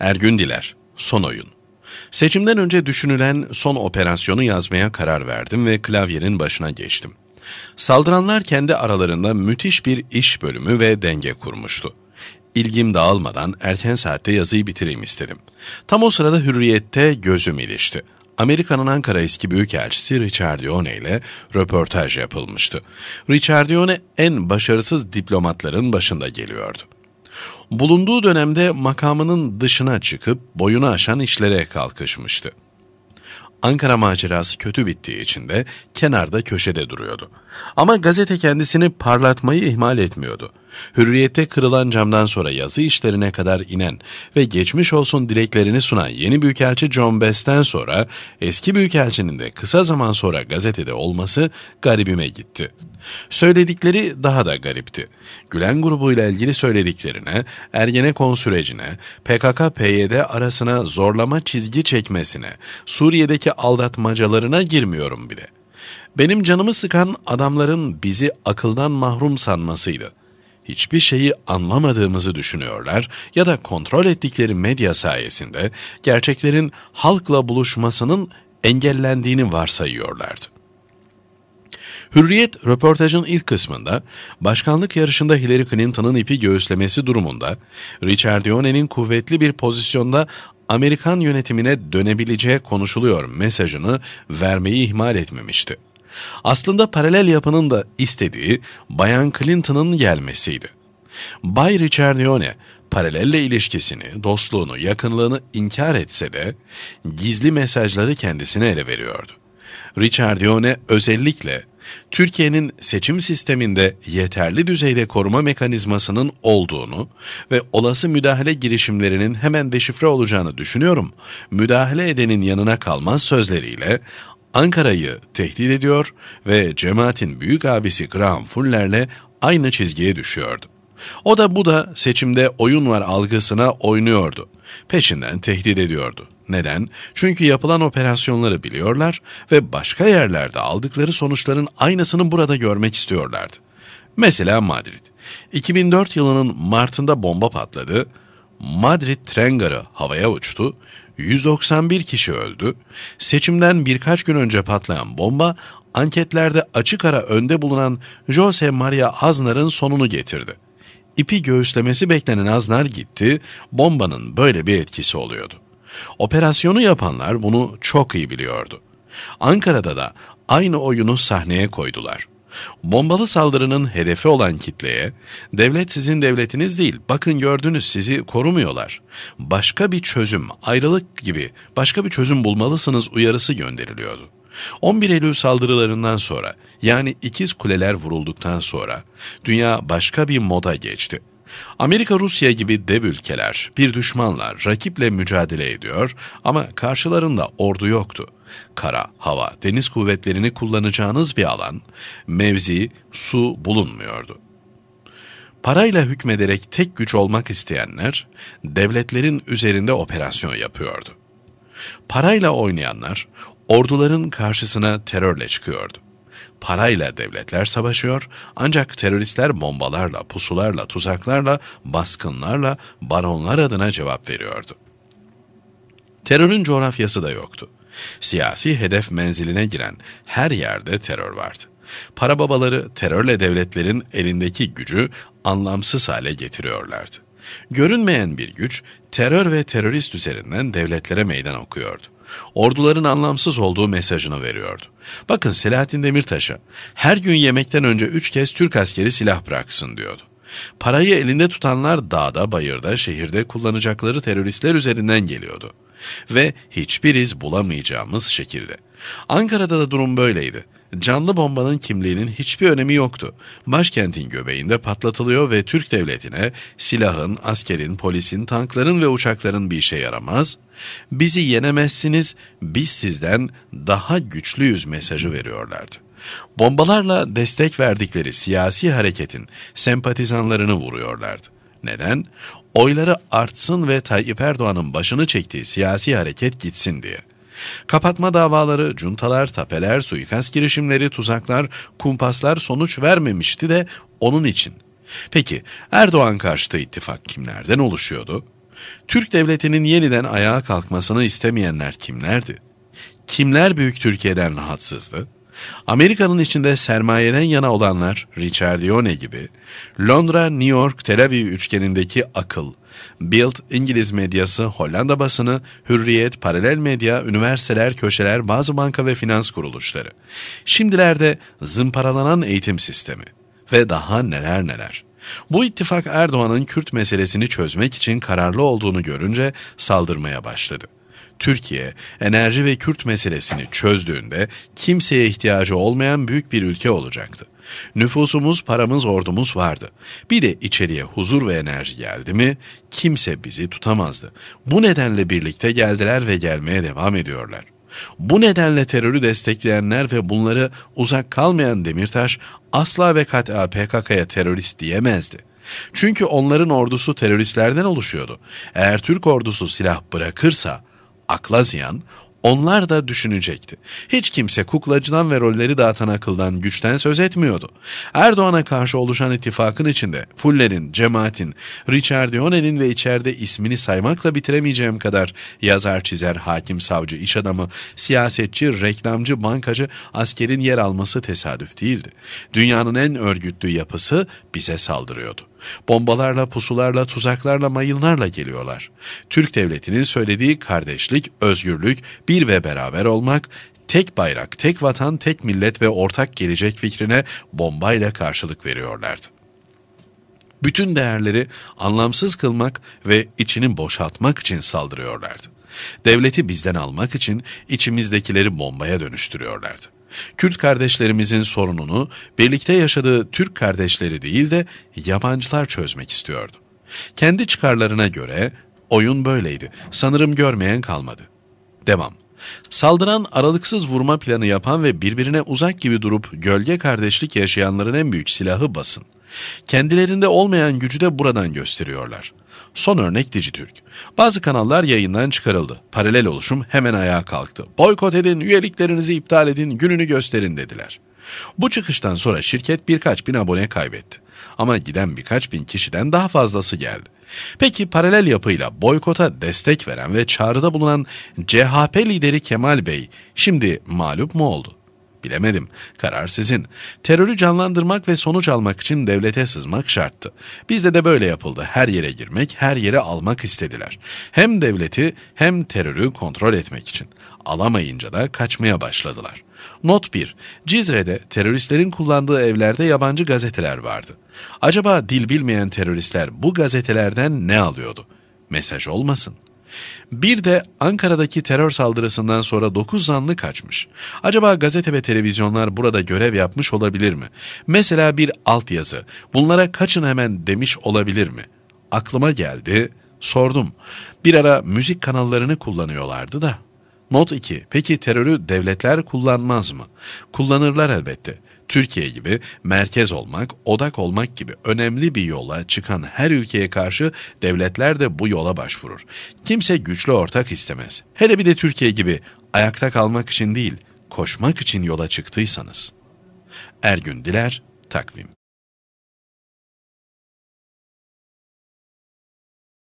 Ergün Diler, Son Oyun Seçimden önce düşünülen son operasyonu yazmaya karar verdim ve klavyenin başına geçtim. Saldıranlar kendi aralarında müthiş bir iş bölümü ve denge kurmuştu. İlgim dağılmadan erken saatte yazıyı bitireyim istedim. Tam o sırada hürriyette gözüm ilişti. Amerika'nın Ankara eski büyükelçisi Richardione ile röportaj yapılmıştı. Richardione en başarısız diplomatların başında geliyordu bulunduğu dönemde makamının dışına çıkıp boyunu aşan işlere kalkışmıştı. Ankara macerası kötü bittiği için de kenarda köşede duruyordu. Ama gazete kendisini parlatmayı ihmal etmiyordu. Hürriyete kırılan camdan sonra yazı işlerine kadar inen ve geçmiş olsun dileklerini sunan yeni büyükelçi John Best'ten sonra eski büyükelçinin de kısa zaman sonra gazetede olması garibime gitti. Söyledikleri daha da garipti. Gülen grubuyla ilgili söylediklerine, Ergenekon sürecine, PKK-PYD arasına zorlama çizgi çekmesine, Suriye'deki aldatmacalarına girmiyorum bile. Benim canımı sıkan adamların bizi akıldan mahrum sanmasıydı hiçbir şeyi anlamadığımızı düşünüyorlar ya da kontrol ettikleri medya sayesinde gerçeklerin halkla buluşmasının engellendiğini varsayıyorlardı. Hürriyet röportajın ilk kısmında başkanlık yarışında Hillary Clinton'ın ipi göğüslemesi durumunda Richard Dione'nin kuvvetli bir pozisyonda Amerikan yönetimine dönebileceği konuşuluyor mesajını vermeyi ihmal etmemişti. Aslında paralel yapının da istediği Bayan Clinton'ın gelmesiydi. Bay Ricciardone paralelle ilişkisini, dostluğunu, yakınlığını inkar etse de gizli mesajları kendisine ele veriyordu. Ricciardone özellikle Türkiye'nin seçim sisteminde yeterli düzeyde koruma mekanizmasının olduğunu ve olası müdahale girişimlerinin hemen deşifre olacağını düşünüyorum, müdahale edenin yanına kalmaz sözleriyle Ankara'yı tehdit ediyor ve cemaatin büyük abisi Graham Fuller'le aynı çizgiye düşüyordu. O da bu da seçimde oyun var algısına oynuyordu. Peşinden tehdit ediyordu. Neden? Çünkü yapılan operasyonları biliyorlar ve başka yerlerde aldıkları sonuçların aynısını burada görmek istiyorlardı. Mesela Madrid. 2004 yılının Mart'ında bomba patladı Madrid Trengarı havaya uçtu, 191 kişi öldü, seçimden birkaç gün önce patlayan bomba anketlerde açık ara önde bulunan Jose Maria Aznar'ın sonunu getirdi. İpi göğüslemesi beklenen Aznar gitti, bombanın böyle bir etkisi oluyordu. Operasyonu yapanlar bunu çok iyi biliyordu. Ankara'da da aynı oyunu sahneye koydular.'' Bombalı saldırının hedefi olan kitleye, devlet sizin devletiniz değil, bakın gördünüz sizi korumuyorlar. Başka bir çözüm, ayrılık gibi başka bir çözüm bulmalısınız uyarısı gönderiliyordu. 11 Eylül saldırılarından sonra, yani ikiz kuleler vurulduktan sonra, dünya başka bir moda geçti. Amerika Rusya gibi dev ülkeler bir düşmanla, rakiple mücadele ediyor ama karşılarında ordu yoktu kara, hava, deniz kuvvetlerini kullanacağınız bir alan, mevzi, su bulunmuyordu. Parayla hükmederek tek güç olmak isteyenler, devletlerin üzerinde operasyon yapıyordu. Parayla oynayanlar, orduların karşısına terörle çıkıyordu. Parayla devletler savaşıyor ancak teröristler bombalarla, pusularla, tuzaklarla, baskınlarla baronlar adına cevap veriyordu. Terörün coğrafyası da yoktu. Siyasi hedef menziline giren her yerde terör vardı. Para babaları terörle devletlerin elindeki gücü anlamsız hale getiriyorlardı. Görünmeyen bir güç terör ve terörist üzerinden devletlere meydan okuyordu. Orduların anlamsız olduğu mesajını veriyordu. Bakın Selahattin Demirtaş'a her gün yemekten önce üç kez Türk askeri silah bıraksın diyordu. Parayı elinde tutanlar dağda, bayırda, şehirde kullanacakları teröristler üzerinden geliyordu. Ve hiçbir iz bulamayacağımız şekilde. Ankara'da da durum böyleydi. Canlı bombanın kimliğinin hiçbir önemi yoktu. Başkentin göbeğinde patlatılıyor ve Türk devletine silahın, askerin, polisin, tankların ve uçakların bir işe yaramaz, bizi yenemezsiniz, biz sizden daha güçlüyüz mesajı veriyorlardı. Bombalarla destek verdikleri siyasi hareketin sempatizanlarını vuruyorlardı. Neden? oyları artsın ve Tayyip Erdoğan'ın başını çektiği siyasi hareket gitsin diye. Kapatma davaları, cuntalar, tapeler, suikast girişimleri, tuzaklar, kumpaslar sonuç vermemişti de onun için. Peki Erdoğan karşıtı ittifak kimlerden oluşuyordu? Türk devletinin yeniden ayağa kalkmasını istemeyenler kimlerdi? Kimler Büyük Türkiye'den rahatsızdı? Amerika'nın içinde sermayeden yana olanlar Richard Richardione gibi, Londra, New York, Tel Aviv üçgenindeki akıl, Bild, İngiliz medyası, Hollanda basını, Hürriyet, paralel medya, üniversiteler, köşeler, bazı banka ve finans kuruluşları. Şimdilerde zımparalanan eğitim sistemi ve daha neler neler. Bu ittifak Erdoğan'ın Kürt meselesini çözmek için kararlı olduğunu görünce saldırmaya başladı. Türkiye enerji ve Kürt meselesini çözdüğünde kimseye ihtiyacı olmayan büyük bir ülke olacaktı. Nüfusumuz, paramız, ordumuz vardı. Bir de içeriye huzur ve enerji geldi mi kimse bizi tutamazdı. Bu nedenle birlikte geldiler ve gelmeye devam ediyorlar. Bu nedenle terörü destekleyenler ve bunları uzak kalmayan Demirtaş asla ve kat'a PKK'ya terörist diyemezdi. Çünkü onların ordusu teröristlerden oluşuyordu. Eğer Türk ordusu silah bırakırsa akla ziyan, onlar da düşünecekti. Hiç kimse kuklacıdan ve rolleri dağıtan akıldan güçten söz etmiyordu. Erdoğan'a karşı oluşan ittifakın içinde Fuller'in, Cemaat'in, Richard Dionel'in ve içeride ismini saymakla bitiremeyeceğim kadar yazar, çizer, hakim, savcı, iş adamı, siyasetçi, reklamcı, bankacı, askerin yer alması tesadüf değildi. Dünyanın en örgütlü yapısı bize saldırıyordu. Bombalarla, pusularla, tuzaklarla, mayınlarla geliyorlar. Türk devletinin söylediği kardeşlik, özgürlük, bir ve beraber olmak, tek bayrak, tek vatan, tek millet ve ortak gelecek fikrine bombayla karşılık veriyorlardı. Bütün değerleri anlamsız kılmak ve içini boşaltmak için saldırıyorlardı. Devleti bizden almak için içimizdekileri bombaya dönüştürüyorlardı. Kürt kardeşlerimizin sorununu birlikte yaşadığı Türk kardeşleri değil de yabancılar çözmek istiyordu. Kendi çıkarlarına göre oyun böyleydi. Sanırım görmeyen kalmadı. Devam. Saldıran aralıksız vurma planı yapan ve birbirine uzak gibi durup gölge kardeşlik yaşayanların en büyük silahı basın. Kendilerinde olmayan gücü de buradan gösteriyorlar. Son örnek Dijitürk. Bazı kanallar yayından çıkarıldı. Paralel oluşum hemen ayağa kalktı. Boykot edin, üyeliklerinizi iptal edin, gününü gösterin dediler. Bu çıkıştan sonra şirket birkaç bin abone kaybetti. Ama giden birkaç bin kişiden daha fazlası geldi. Peki paralel yapıyla boykota destek veren ve çağrıda bulunan CHP lideri Kemal Bey şimdi mağlup mu oldu? Bilemedim. Karar sizin. Terörü canlandırmak ve sonuç almak için devlete sızmak şarttı. Bizde de böyle yapıldı. Her yere girmek, her yere almak istediler. Hem devleti hem terörü kontrol etmek için. Alamayınca da kaçmaya başladılar. Not 1. Cizre'de teröristlerin kullandığı evlerde yabancı gazeteler vardı. Acaba dil bilmeyen teröristler bu gazetelerden ne alıyordu? Mesaj olmasın. Bir de Ankara'daki terör saldırısından sonra 9 zanlı kaçmış. Acaba gazete ve televizyonlar burada görev yapmış olabilir mi? Mesela bir altyazı, bunlara kaçın hemen demiş olabilir mi? Aklıma geldi, sordum. Bir ara müzik kanallarını kullanıyorlardı da. Not 2. Peki terörü devletler kullanmaz mı? Kullanırlar elbette. Türkiye gibi merkez olmak, odak olmak gibi önemli bir yola çıkan her ülkeye karşı devletler de bu yola başvurur. Kimse güçlü ortak istemez. Hele bir de Türkiye gibi ayakta kalmak için değil, koşmak için yola çıktıysanız. Ergün Diler, Takvim